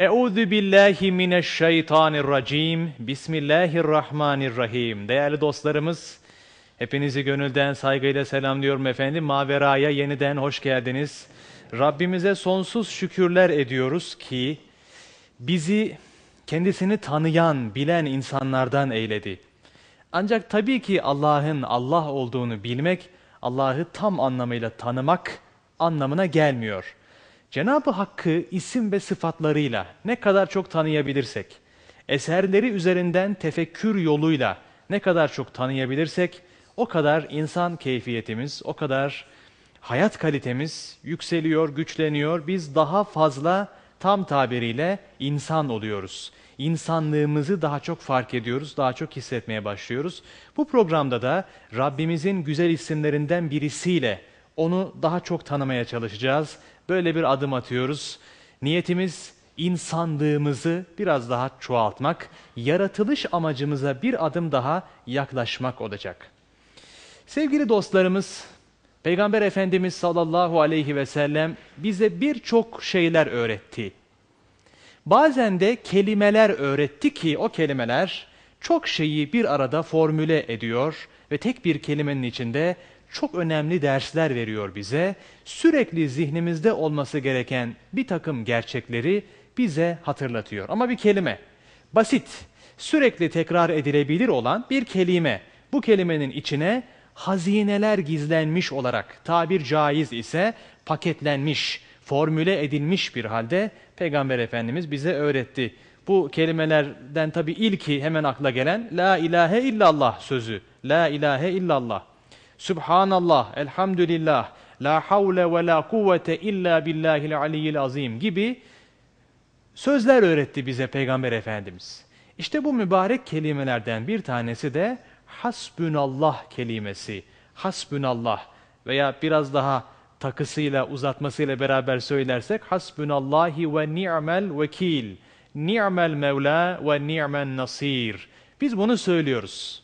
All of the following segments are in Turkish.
Euzu billahi mineşşeytanirracim. Bismillahirrahmanirrahim. Değerli dostlarımız, hepinizi gönülden saygıyla selamlıyorum efendim. Mavera'ya yeniden hoş geldiniz. Rabbimize sonsuz şükürler ediyoruz ki bizi kendisini tanıyan, bilen insanlardan eyledi. Ancak tabii ki Allah'ın Allah olduğunu bilmek, Allah'ı tam anlamıyla tanımak anlamına gelmiyor. Cenab-ı Hakk'ı isim ve sıfatlarıyla ne kadar çok tanıyabilirsek, eserleri üzerinden tefekkür yoluyla ne kadar çok tanıyabilirsek, o kadar insan keyfiyetimiz, o kadar hayat kalitemiz yükseliyor, güçleniyor. Biz daha fazla tam tabiriyle insan oluyoruz. İnsanlığımızı daha çok fark ediyoruz, daha çok hissetmeye başlıyoruz. Bu programda da Rabbimizin güzel isimlerinden birisiyle onu daha çok tanımaya çalışacağız. Böyle bir adım atıyoruz. Niyetimiz insanlığımızı biraz daha çoğaltmak, yaratılış amacımıza bir adım daha yaklaşmak olacak. Sevgili dostlarımız, Peygamber Efendimiz sallallahu aleyhi ve sellem bize birçok şeyler öğretti. Bazen de kelimeler öğretti ki o kelimeler çok şeyi bir arada formüle ediyor ve tek bir kelimenin içinde çok önemli dersler veriyor bize. Sürekli zihnimizde olması gereken bir takım gerçekleri bize hatırlatıyor. Ama bir kelime, basit, sürekli tekrar edilebilir olan bir kelime. Bu kelimenin içine hazineler gizlenmiş olarak tabir caiz ise paketlenmiş, formüle edilmiş bir halde Peygamber Efendimiz bize öğretti. Bu kelimelerden tabi ilki hemen akla gelen La ilahe illallah sözü. La ilahe illallah. Subhanallah, elhamdülillah, la havle ve la kuvvete illa billahil aliyyil azim gibi sözler öğretti bize Peygamber Efendimiz. İşte bu mübarek kelimelerden bir tanesi de hasbünallah kelimesi, hasbünallah veya biraz daha takısıyla, uzatmasıyla beraber söylersek hasbünallahi ve ni'mel vekil, ni'mel mevla ve ni'men nasir. Biz bunu söylüyoruz.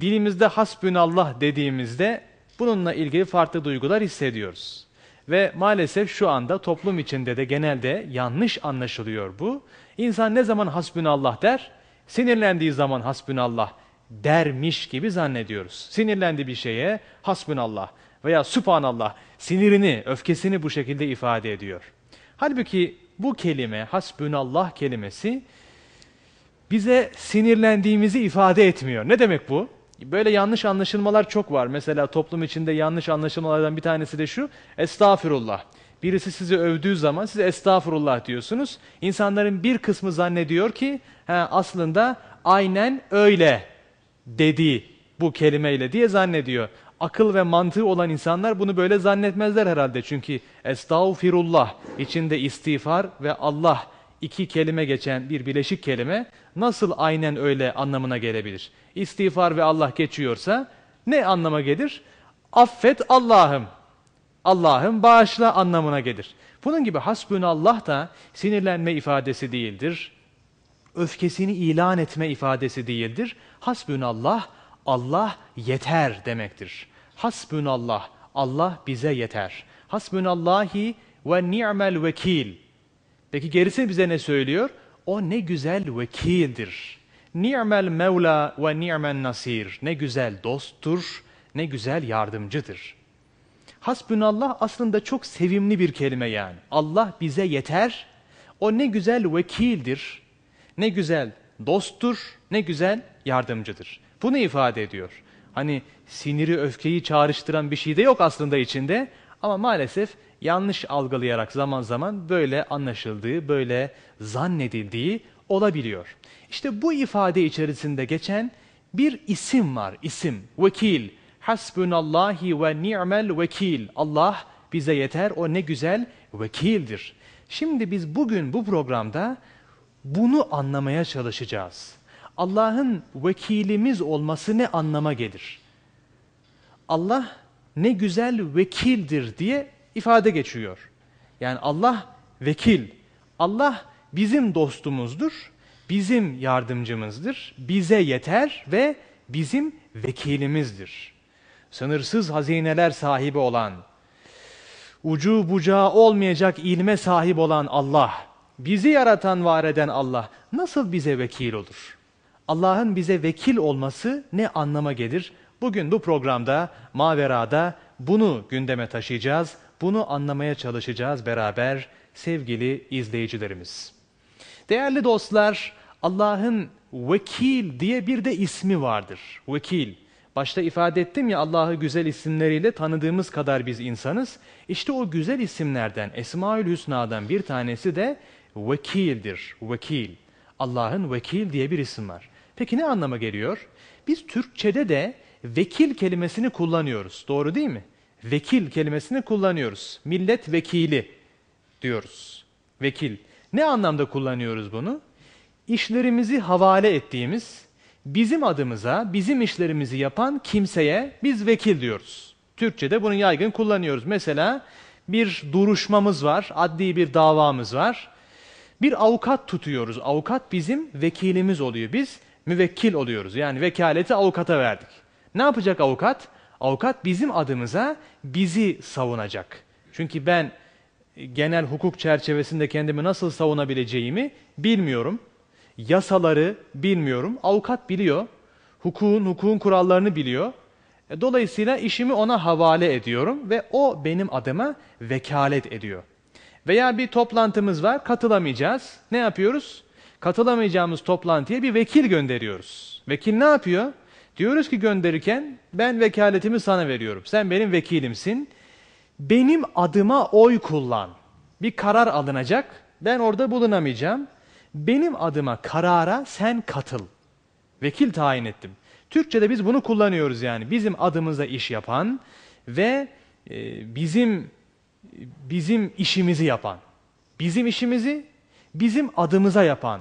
Dilimizde hasbünallah dediğimizde bununla ilgili farklı duygular hissediyoruz. Ve maalesef şu anda toplum içinde de genelde yanlış anlaşılıyor bu. İnsan ne zaman hasbünallah der? Sinirlendiği zaman hasbünallah dermiş gibi zannediyoruz. Sinirlendi bir şeye hasbunallah veya subhanallah sinirini, öfkesini bu şekilde ifade ediyor. Halbuki bu kelime hasbunallah kelimesi bize sinirlendiğimizi ifade etmiyor. Ne demek bu? Böyle yanlış anlaşılmalar çok var. Mesela toplum içinde yanlış anlaşılmalardan bir tanesi de şu. Estağfirullah. Birisi sizi övdüğü zaman siz estağfurullah diyorsunuz. İnsanların bir kısmı zannediyor ki he, aslında aynen öyle dedi bu kelimeyle diye zannediyor. Akıl ve mantığı olan insanlar bunu böyle zannetmezler herhalde. Çünkü estağfirullah içinde istiğfar ve Allah iki kelime geçen bir bileşik kelime nasıl aynen öyle anlamına gelebilir? İstiğfar ve Allah geçiyorsa ne anlama gelir? Affet Allah'ım. Allah'ım bağışla anlamına gelir. Bunun gibi hasbünallah da sinirlenme ifadesi değildir öfkesini ilan etme ifadesi değildir. Hasbünallah, Allah yeter demektir. Hasbünallah, Allah bize yeter. Hasbünallahi ve ni'mel vekil. Peki gerisi bize ne söylüyor? O ne güzel vekildir. Ni'mel mevla ve ni'men nasir. Ne güzel dosttur, ne güzel yardımcıdır. Hasbünallah aslında çok sevimli bir kelime yani. Allah bize yeter, o ne güzel vekildir, ne güzel dosttur, ne güzel yardımcıdır. Bu ne ifade ediyor? Hani siniri, öfkeyi çağrıştıran bir şey de yok aslında içinde ama maalesef yanlış algılayarak zaman zaman böyle anlaşıldığı, böyle zannedildiği olabiliyor. İşte bu ifade içerisinde geçen bir isim var, isim, vekil. Hasbunallahi ve ni'mel vekil. Allah bize yeter, o ne güzel vekildir. Şimdi biz bugün bu programda bunu anlamaya çalışacağız. Allah'ın vekilimiz olması ne anlama gelir? Allah ne güzel vekildir diye ifade geçiyor. Yani Allah vekil. Allah bizim dostumuzdur, bizim yardımcımızdır, bize yeter ve bizim vekilimizdir. Sınırsız hazineler sahibi olan, ucu bucağı olmayacak ilme sahip olan Allah, bizi yaratan var eden Allah nasıl bize vekil olur? Allah'ın bize vekil olması ne anlama gelir? Bugün bu programda Mavera'da bunu gündeme taşıyacağız. Bunu anlamaya çalışacağız beraber sevgili izleyicilerimiz. Değerli dostlar, Allah'ın vekil diye bir de ismi vardır. Vekil. Başta ifade ettim ya Allah'ı güzel isimleriyle tanıdığımız kadar biz insanız. İşte o güzel isimlerden, Esmaül Hüsna'dan bir tanesi de vekildir. Vekil. Allah'ın vekil diye bir isim var. Peki ne anlama geliyor? Biz Türkçede de vekil kelimesini kullanıyoruz. Doğru değil mi? Vekil kelimesini kullanıyoruz. Millet vekili diyoruz. Vekil. Ne anlamda kullanıyoruz bunu? İşlerimizi havale ettiğimiz, bizim adımıza, bizim işlerimizi yapan kimseye biz vekil diyoruz. Türkçe'de bunu yaygın kullanıyoruz. Mesela bir duruşmamız var, adli bir davamız var. Bir avukat tutuyoruz. Avukat bizim vekilimiz oluyor. Biz müvekkil oluyoruz. Yani vekaleti avukata verdik. Ne yapacak avukat? Avukat bizim adımıza bizi savunacak. Çünkü ben e, genel hukuk çerçevesinde kendimi nasıl savunabileceğimi bilmiyorum. Yasaları bilmiyorum. Avukat biliyor. Hukukun, hukukun kurallarını biliyor. E, dolayısıyla işimi ona havale ediyorum ve o benim adıma vekalet ediyor. Veya bir toplantımız var, katılamayacağız. Ne yapıyoruz? Katılamayacağımız toplantıya bir vekil gönderiyoruz. Vekil ne yapıyor? Diyoruz ki gönderirken ben vekaletimi sana veriyorum. Sen benim vekilimsin. Benim adıma oy kullan. Bir karar alınacak. Ben orada bulunamayacağım. Benim adıma karara sen katıl. Vekil tayin ettim. Türkçe'de biz bunu kullanıyoruz yani. Bizim adımıza iş yapan ve e, bizim bizim işimizi yapan, bizim işimizi bizim adımıza yapan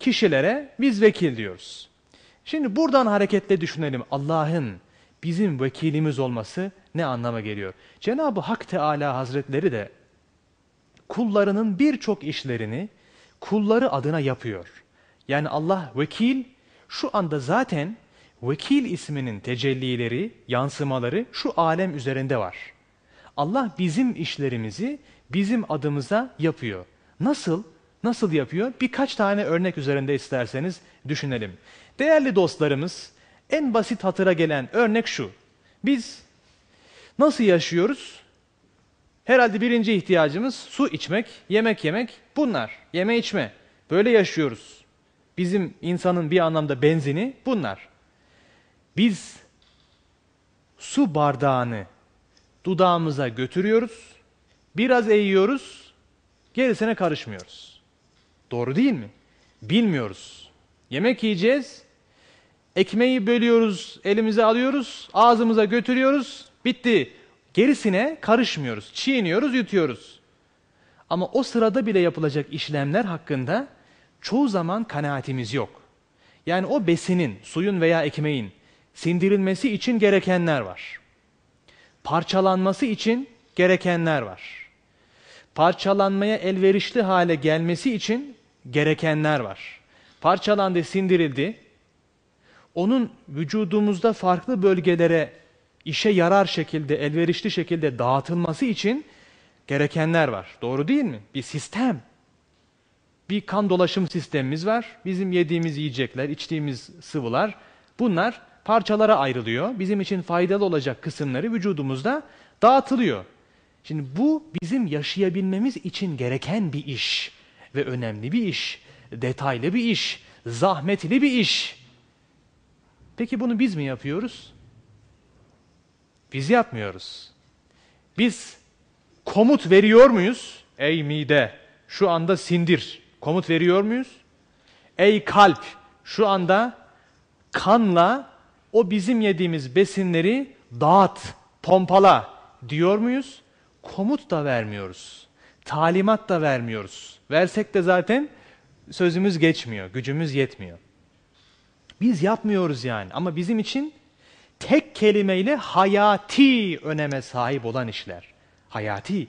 kişilere biz vekil diyoruz. Şimdi buradan hareketle düşünelim. Allah'ın bizim vekilimiz olması ne anlama geliyor? Cenab-ı Hak Teala Hazretleri de kullarının birçok işlerini kulları adına yapıyor. Yani Allah vekil şu anda zaten vekil isminin tecellileri, yansımaları şu alem üzerinde var. Allah bizim işlerimizi bizim adımıza yapıyor. Nasıl? Nasıl yapıyor? Birkaç tane örnek üzerinde isterseniz düşünelim. Değerli dostlarımız, en basit hatıra gelen örnek şu. Biz nasıl yaşıyoruz? Herhalde birinci ihtiyacımız su içmek, yemek yemek bunlar. Yeme içme. Böyle yaşıyoruz. Bizim insanın bir anlamda benzini bunlar. Biz su bardağını dudağımıza götürüyoruz, biraz eğiyoruz, gerisine karışmıyoruz. Doğru değil mi? Bilmiyoruz. Yemek yiyeceğiz, ekmeği bölüyoruz, elimize alıyoruz, ağzımıza götürüyoruz, bitti. Gerisine karışmıyoruz, çiğniyoruz, yutuyoruz. Ama o sırada bile yapılacak işlemler hakkında çoğu zaman kanaatimiz yok. Yani o besinin, suyun veya ekmeğin sindirilmesi için gerekenler var parçalanması için gerekenler var. Parçalanmaya elverişli hale gelmesi için gerekenler var. Parçalandı, sindirildi. Onun vücudumuzda farklı bölgelere işe yarar şekilde, elverişli şekilde dağıtılması için gerekenler var. Doğru değil mi? Bir sistem. Bir kan dolaşım sistemimiz var. Bizim yediğimiz yiyecekler, içtiğimiz sıvılar bunlar parçalara ayrılıyor. Bizim için faydalı olacak kısımları vücudumuzda dağıtılıyor. Şimdi bu bizim yaşayabilmemiz için gereken bir iş ve önemli bir iş, detaylı bir iş, zahmetli bir iş. Peki bunu biz mi yapıyoruz? Biz yapmıyoruz. Biz komut veriyor muyuz? Ey mide şu anda sindir. Komut veriyor muyuz? Ey kalp şu anda kanla o bizim yediğimiz besinleri dağıt, pompala diyor muyuz? Komut da vermiyoruz. Talimat da vermiyoruz. Versek de zaten sözümüz geçmiyor, gücümüz yetmiyor. Biz yapmıyoruz yani ama bizim için tek kelimeyle hayati öneme sahip olan işler. Hayati.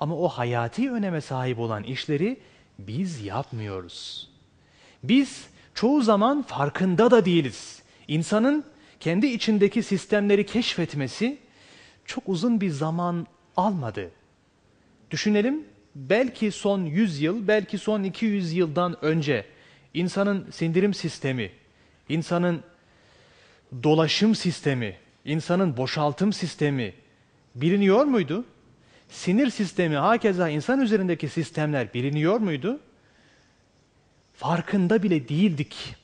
Ama o hayati öneme sahip olan işleri biz yapmıyoruz. Biz çoğu zaman farkında da değiliz. İnsanın kendi içindeki sistemleri keşfetmesi çok uzun bir zaman almadı. Düşünelim belki son 100 yıl, belki son 200 yıldan önce insanın sindirim sistemi, insanın dolaşım sistemi, insanın boşaltım sistemi biliniyor muydu? Sinir sistemi, hakeza insan üzerindeki sistemler biliniyor muydu? Farkında bile değildik.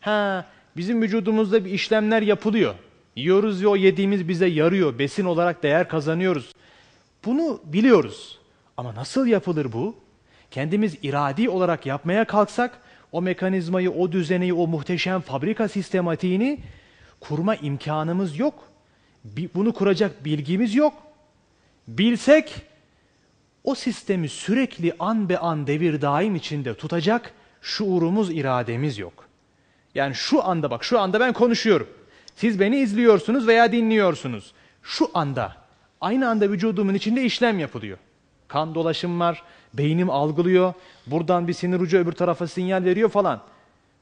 Ha, Bizim vücudumuzda bir işlemler yapılıyor. Yiyoruz ve o yediğimiz bize yarıyor. Besin olarak değer kazanıyoruz. Bunu biliyoruz. Ama nasıl yapılır bu? Kendimiz iradi olarak yapmaya kalksak o mekanizmayı, o düzeni, o muhteşem fabrika sistematiğini kurma imkanımız yok. Bunu kuracak bilgimiz yok. Bilsek o sistemi sürekli an be an devir daim içinde tutacak şuurumuz, irademiz yok. Yani şu anda bak şu anda ben konuşuyorum. Siz beni izliyorsunuz veya dinliyorsunuz. Şu anda aynı anda vücudumun içinde işlem yapılıyor. Kan dolaşım var, beynim algılıyor, buradan bir sinir ucu öbür tarafa sinyal veriyor falan.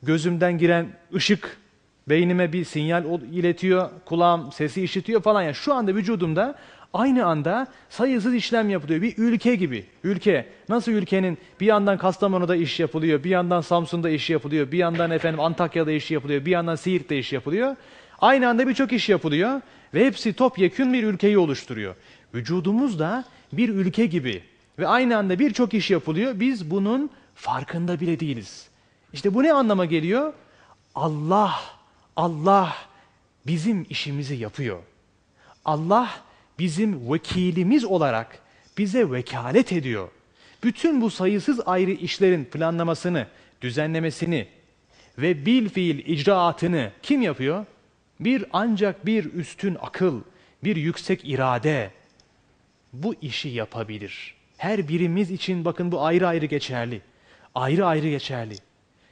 Gözümden giren ışık beynime bir sinyal iletiyor, kulağım sesi işitiyor falan. Yani şu anda vücudumda Aynı anda sayısız işlem yapılıyor. Bir ülke gibi. Ülke. Nasıl ülkenin bir yandan Kastamonu'da iş yapılıyor, bir yandan Samsun'da iş yapılıyor, bir yandan efendim Antakya'da iş yapılıyor, bir yandan Siirt'te iş yapılıyor. Aynı anda birçok iş yapılıyor ve hepsi topyekün bir ülkeyi oluşturuyor. Vücudumuz da bir ülke gibi ve aynı anda birçok iş yapılıyor. Biz bunun farkında bile değiliz. İşte bu ne anlama geliyor? Allah, Allah bizim işimizi yapıyor. Allah bizim vekilimiz olarak bize vekalet ediyor. Bütün bu sayısız ayrı işlerin planlamasını, düzenlemesini ve bil fiil icraatını kim yapıyor? Bir ancak bir üstün akıl, bir yüksek irade bu işi yapabilir. Her birimiz için bakın bu ayrı ayrı geçerli. Ayrı ayrı geçerli.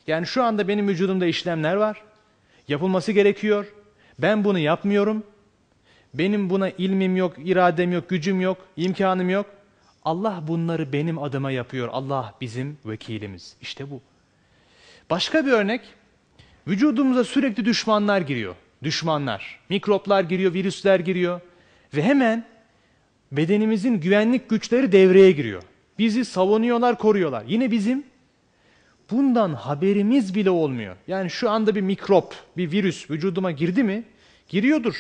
Yani şu anda benim vücudumda işlemler var. Yapılması gerekiyor. Ben bunu yapmıyorum. Benim buna ilmim yok, iradem yok, gücüm yok, imkanım yok. Allah bunları benim adıma yapıyor. Allah bizim vekilimiz. İşte bu. Başka bir örnek. Vücudumuza sürekli düşmanlar giriyor. Düşmanlar. Mikroplar giriyor, virüsler giriyor. Ve hemen bedenimizin güvenlik güçleri devreye giriyor. Bizi savunuyorlar, koruyorlar. Yine bizim bundan haberimiz bile olmuyor. Yani şu anda bir mikrop, bir virüs vücuduma girdi mi? Giriyordur.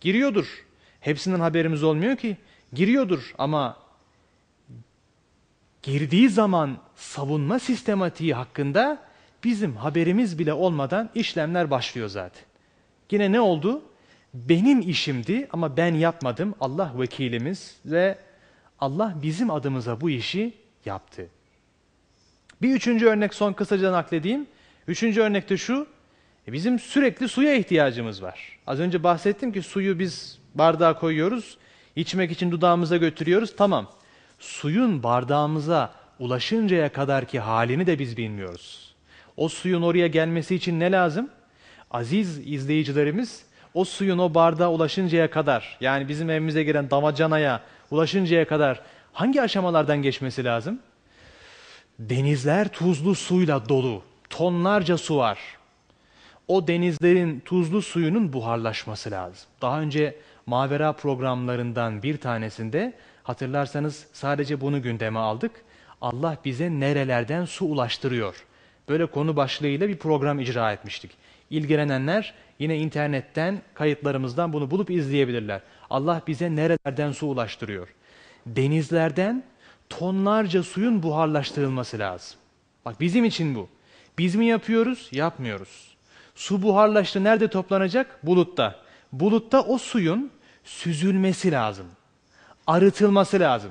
Giriyordur. Hepsinden haberimiz olmuyor ki. Giriyordur ama girdiği zaman savunma sistematiği hakkında bizim haberimiz bile olmadan işlemler başlıyor zaten. Yine ne oldu? Benim işimdi ama ben yapmadım. Allah vekilimiz ve Allah bizim adımıza bu işi yaptı. Bir üçüncü örnek son kısaca nakledeyim. Üçüncü örnekte şu, e, bizim sürekli suya ihtiyacımız var. Az önce bahsettim ki suyu biz bardağa koyuyoruz, içmek için dudağımıza götürüyoruz, tamam. Suyun bardağımıza ulaşıncaya kadarki halini de biz bilmiyoruz. O suyun oraya gelmesi için ne lazım? Aziz izleyicilerimiz o suyun o bardağa ulaşıncaya kadar yani bizim evimize giren damacanaya ulaşıncaya kadar hangi aşamalardan geçmesi lazım? Denizler tuzlu suyla dolu. Tonlarca su var o denizlerin tuzlu suyunun buharlaşması lazım. Daha önce Mavera programlarından bir tanesinde hatırlarsanız sadece bunu gündeme aldık. Allah bize nerelerden su ulaştırıyor. Böyle konu başlığıyla bir program icra etmiştik. İlgilenenler yine internetten, kayıtlarımızdan bunu bulup izleyebilirler. Allah bize nerelerden su ulaştırıyor? Denizlerden tonlarca suyun buharlaştırılması lazım. Bak bizim için bu. Biz mi yapıyoruz? Yapmıyoruz. Su buharlaştı. Nerede toplanacak? Bulutta. Bulutta o suyun süzülmesi lazım. Arıtılması lazım.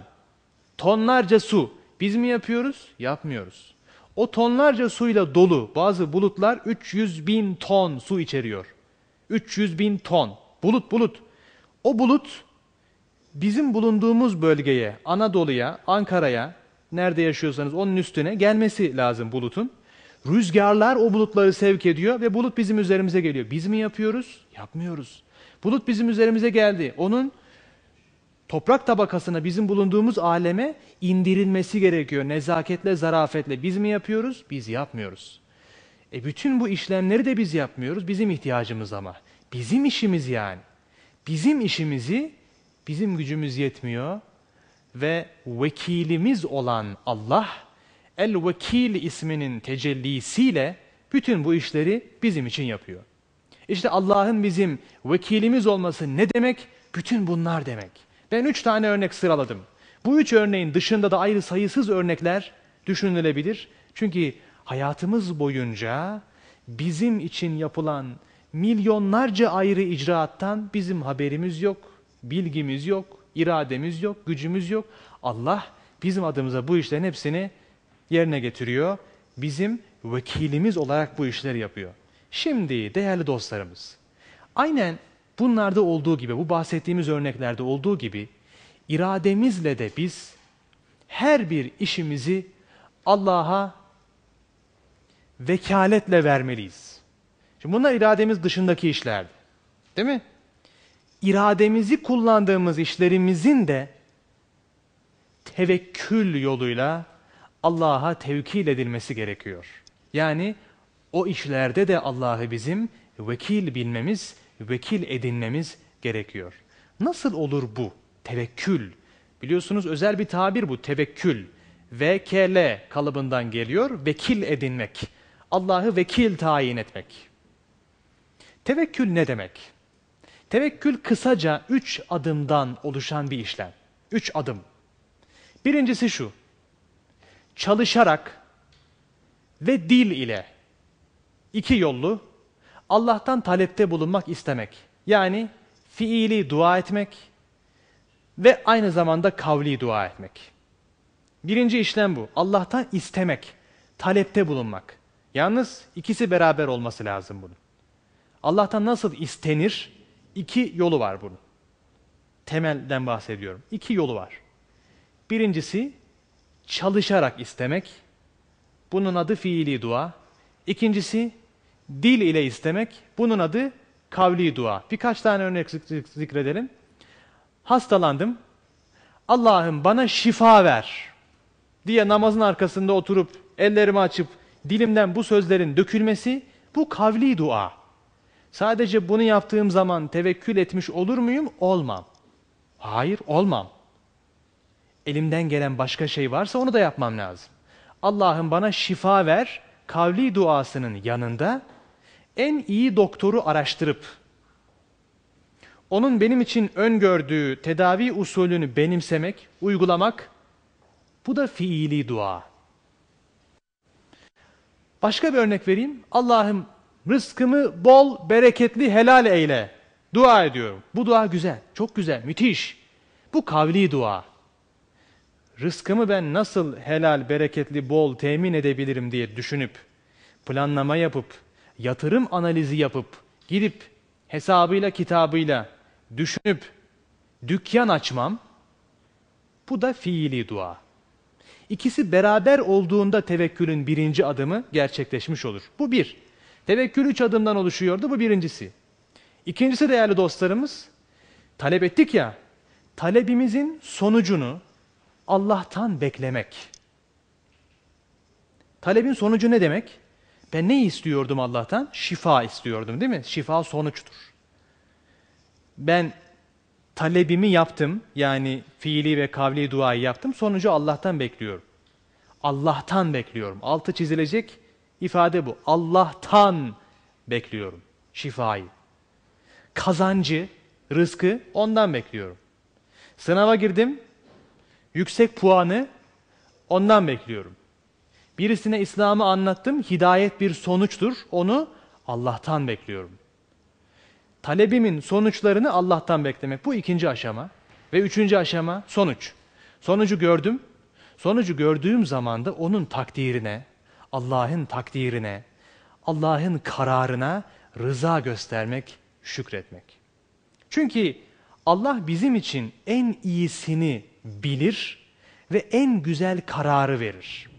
Tonlarca su. Biz mi yapıyoruz? Yapmıyoruz. O tonlarca suyla dolu bazı bulutlar 300 bin ton su içeriyor. 300 bin ton. Bulut bulut. O bulut bizim bulunduğumuz bölgeye, Anadolu'ya, Ankara'ya, nerede yaşıyorsanız onun üstüne gelmesi lazım bulutun. Rüzgarlar o bulutları sevk ediyor ve bulut bizim üzerimize geliyor. Biz mi yapıyoruz? Yapmıyoruz. Bulut bizim üzerimize geldi. Onun toprak tabakasına, bizim bulunduğumuz aleme indirilmesi gerekiyor. Nezaketle, zarafetle. Biz mi yapıyoruz? Biz yapmıyoruz. E bütün bu işlemleri de biz yapmıyoruz. Bizim ihtiyacımız ama. Bizim işimiz yani. Bizim işimizi bizim gücümüz yetmiyor ve vekilimiz olan Allah El-Vekil isminin tecellisiyle bütün bu işleri bizim için yapıyor. İşte Allah'ın bizim vekilimiz olması ne demek? Bütün bunlar demek. Ben üç tane örnek sıraladım. Bu üç örneğin dışında da ayrı sayısız örnekler düşünülebilir. Çünkü hayatımız boyunca bizim için yapılan milyonlarca ayrı icraattan bizim haberimiz yok, bilgimiz yok, irademiz yok, gücümüz yok. Allah bizim adımıza bu işlerin hepsini yerine getiriyor. Bizim vekilimiz olarak bu işleri yapıyor. Şimdi değerli dostlarımız, aynen bunlarda olduğu gibi, bu bahsettiğimiz örneklerde olduğu gibi irademizle de biz her bir işimizi Allah'a vekaletle vermeliyiz. Şimdi bunlar irademiz dışındaki işlerdi. Değil mi? İrademizi kullandığımız işlerimizin de tevekkül yoluyla Allah'a tevkil edilmesi gerekiyor. Yani o işlerde de Allah'ı bizim vekil bilmemiz, vekil edinmemiz gerekiyor. Nasıl olur bu? Tevekkül. Biliyorsunuz özel bir tabir bu tevekkül. VKL kalıbından geliyor. Vekil edinmek. Allah'ı vekil tayin etmek. Tevekkül ne demek? Tevekkül kısaca üç adımdan oluşan bir işlem. Üç adım. Birincisi şu çalışarak ve dil ile iki yollu Allah'tan talepte bulunmak istemek. Yani fiili dua etmek ve aynı zamanda kavli dua etmek. Birinci işlem bu. Allah'tan istemek, talepte bulunmak. Yalnız ikisi beraber olması lazım bunun. Allah'tan nasıl istenir? İki yolu var bunun. Temelden bahsediyorum. İki yolu var. Birincisi çalışarak istemek. Bunun adı fiili dua. İkincisi dil ile istemek. Bunun adı kavli dua. Birkaç tane örnek zikredelim. Hastalandım. Allah'ım bana şifa ver diye namazın arkasında oturup ellerimi açıp dilimden bu sözlerin dökülmesi bu kavli dua. Sadece bunu yaptığım zaman tevekkül etmiş olur muyum? Olmam. Hayır, olmam elimden gelen başka şey varsa onu da yapmam lazım. Allah'ım bana şifa ver kavli duasının yanında en iyi doktoru araştırıp onun benim için öngördüğü tedavi usulünü benimsemek, uygulamak bu da fiili dua. Başka bir örnek vereyim. Allah'ım rızkımı bol, bereketli, helal eyle. Dua ediyorum. Bu dua güzel, çok güzel, müthiş. Bu kavli dua rızkımı ben nasıl helal, bereketli, bol temin edebilirim diye düşünüp, planlama yapıp, yatırım analizi yapıp, gidip hesabıyla, kitabıyla düşünüp dükkan açmam, bu da fiili dua. İkisi beraber olduğunda tevekkülün birinci adımı gerçekleşmiş olur. Bu bir. Tevekkül üç adımdan oluşuyordu, bu birincisi. İkincisi değerli dostlarımız, talep ettik ya, talebimizin sonucunu, Allah'tan beklemek. Talebin sonucu ne demek? Ben ne istiyordum Allah'tan? Şifa istiyordum değil mi? Şifa sonuçtur. Ben talebimi yaptım. Yani fiili ve kavli duayı yaptım. Sonucu Allah'tan bekliyorum. Allah'tan bekliyorum. Altı çizilecek ifade bu. Allah'tan bekliyorum şifayı. Kazancı, rızkı ondan bekliyorum. Sınava girdim, Yüksek puanı ondan bekliyorum. Birisine İslam'ı anlattım, hidayet bir sonuçtur, onu Allah'tan bekliyorum. Talebimin sonuçlarını Allah'tan beklemek. Bu ikinci aşama. Ve üçüncü aşama sonuç. Sonucu gördüm. Sonucu gördüğüm zaman da onun takdirine, Allah'ın takdirine, Allah'ın kararına rıza göstermek, şükretmek. Çünkü Allah bizim için en iyisini bilir ve en güzel kararı verir.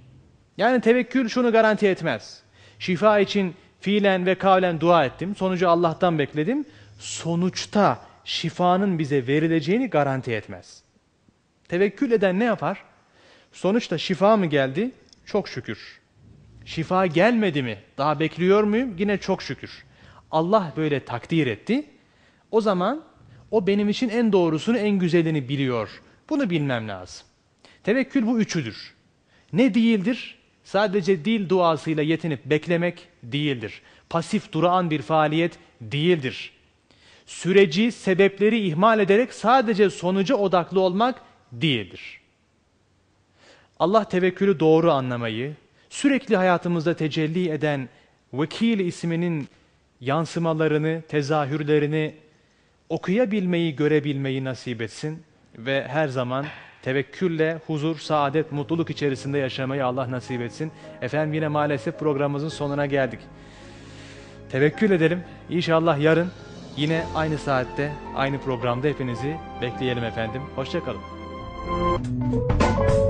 Yani tevekkül şunu garanti etmez. Şifa için fiilen ve kavlen dua ettim. Sonucu Allah'tan bekledim. Sonuçta şifanın bize verileceğini garanti etmez. Tevekkül eden ne yapar? Sonuçta şifa mı geldi? Çok şükür. Şifa gelmedi mi? Daha bekliyor muyum? Yine çok şükür. Allah böyle takdir etti. O zaman o benim için en doğrusunu, en güzelini biliyor. Bunu bilmem lazım. Tevekkül bu üçüdür. Ne değildir? Sadece dil duasıyla yetinip beklemek değildir. Pasif duran bir faaliyet değildir. Süreci, sebepleri ihmal ederek sadece sonuca odaklı olmak değildir. Allah tevekkülü doğru anlamayı, sürekli hayatımızda tecelli eden vekil isminin yansımalarını, tezahürlerini okuyabilmeyi, görebilmeyi nasip etsin ve her zaman tevekkülle, huzur, saadet, mutluluk içerisinde yaşamayı Allah nasip etsin. Efendim yine maalesef programımızın sonuna geldik. Tevekkül edelim. İnşallah yarın yine aynı saatte, aynı programda hepinizi bekleyelim efendim. Hoşçakalın. Müzik